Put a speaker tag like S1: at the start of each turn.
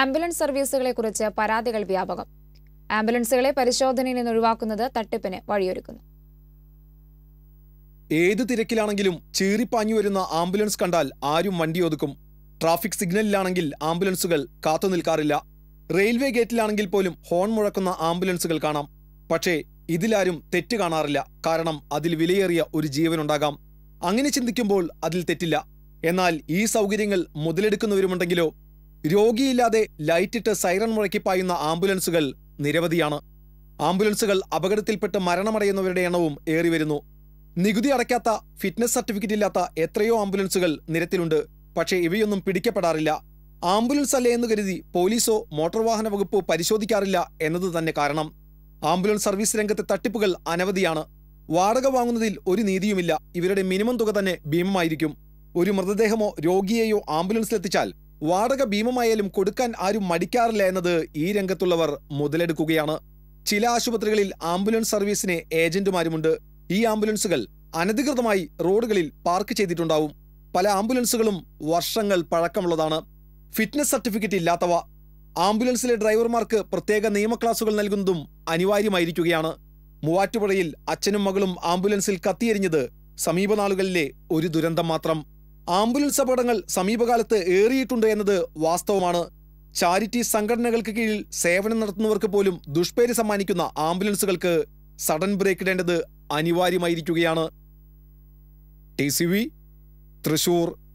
S1: ambulance സർവീസുകളെ കുറിച്ച് പരാതികൾ വ്യാപകം ആംബുലൻസുകളെ പരിശോധനയിൽ നിന്ന് ഒഴിവാക്കുന്നത് തട്ടിപ്പിന് വഴിയൊരുക്കുന്നു
S2: ഏത് തിരക്കിലാണെങ്കിലും ചീറിപ്പാഞ്ഞു വരുന്ന ആംബുലൻസ് കണ്ടാൽ ആരും വണ്ടി ഒതുക്കും ട്രാഫിക് സിഗ്നലിലാണെങ്കിൽ ആംബുലൻസുകൾ കാത്തു നിൽക്കാറില്ല റെയിൽവേ ഗേറ്റിലാണെങ്കിൽ പോലും ഹോൺ മുഴക്കുന്ന ആംബുലൻസുകൾ കാണാം പക്ഷേ ഇതിലാരും തെറ്റ് കാണാറില്ല കാരണം അതിൽ വിലയേറിയ ഒരു ജീവനുണ്ടാകാം അങ്ങനെ ചിന്തിക്കുമ്പോൾ അതിൽ തെറ്റില്ല എന്നാൽ ഈ സൗകര്യങ്ങൾ മുതലെടുക്കുന്നവരുമുണ്ടെങ്കിലോ രോഗിയില്ലാതെ ലൈറ്റിട്ട് സൈറൺ മുഴക്കി പായുന്ന ആംബുലൻസുകൾ നിരവധിയാണ് ആംബുലൻസുകൾ അപകടത്തിൽപ്പെട്ട് മരണമടയുന്നവരുടെ എണ്ണവും ഏറിവരുന്നു നികുതി അടയ്ക്കാത്ത ഫിറ്റ്നസ് സർട്ടിഫിക്കറ്റ് ഇല്ലാത്ത എത്രയോ ആംബുലൻസുകൾ നിരത്തിലുണ്ട് പക്ഷേ ഇവയൊന്നും പിടിക്കപ്പെടാറില്ല ആംബുലൻസ് അല്ലേ എന്ന് കരുതി പോലീസോ മോട്ടോർ വാഹന വകുപ്പോ പരിശോധിക്കാറില്ല എന്നത് തന്നെ കാരണം ആംബുലൻസ് സർവീസ് രംഗത്തെ തട്ടിപ്പുകൾ അനവധിയാണ് വാടക വാങ്ങുന്നതിൽ ഒരു നീതിയുമില്ല ഇവരുടെ മിനിമം തുക തന്നെ ഭീമമായിരിക്കും ഒരു മൃതദേഹമോ രോഗിയെയോ ആംബുലൻസിലെത്തിച്ചാൽ വാടക ഭീമമായാലും കൊടുക്കാൻ ആരും മടിക്കാറില്ല എന്നത് ഈ രംഗത്തുള്ളവർ മുതലെടുക്കുകയാണ് ചില ആശുപത്രികളിൽ ആംബുലൻസ് സർവീസിന് ഏജന്റുമാരുമുണ്ട് ഈ ആംബുലൻസുകൾ അനധികൃതമായി റോഡുകളിൽ പാർക്ക് ചെയ്തിട്ടുണ്ടാവും പല ആംബുലൻസുകളും വർഷങ്ങൾ പഴക്കമുള്ളതാണ് ഫിറ്റ്നസ് സർട്ടിഫിക്കറ്റ് ഇല്ലാത്തവ ആംബുലൻസിലെ ഡ്രൈവർമാർക്ക് പ്രത്യേക നിയമ ക്ലാസുകൾ നൽകുന്നതും അനിവാര്യമായിരിക്കുകയാണ് മൂവാറ്റുപുഴയിൽ അച്ഛനും മകളും ആംബുലൻസിൽ കത്തിയെരിഞ്ഞത് സമീപനാളുകളിലെ ഒരു ദുരന്തം മാത്രം ആംബുലൻസ് അപകടങ്ങൾ സമീപകാലത്ത് ഏറിയിട്ടുണ്ട് എന്നത് വാസ്തവമാണ് ചാരിറ്റി സംഘടനകൾക്ക് കീഴിൽ സേവനം നടത്തുന്നവർക്ക് പോലും ദുഷ്പേര് സമ്മാനിക്കുന്ന ആംബുലൻസുകൾക്ക് സഡൻ ബ്രേക്ക് ഇടേണ്ടത് അനിവാര്യമായിരിക്കുകയാണ് ടി സി വി തൃശൂർ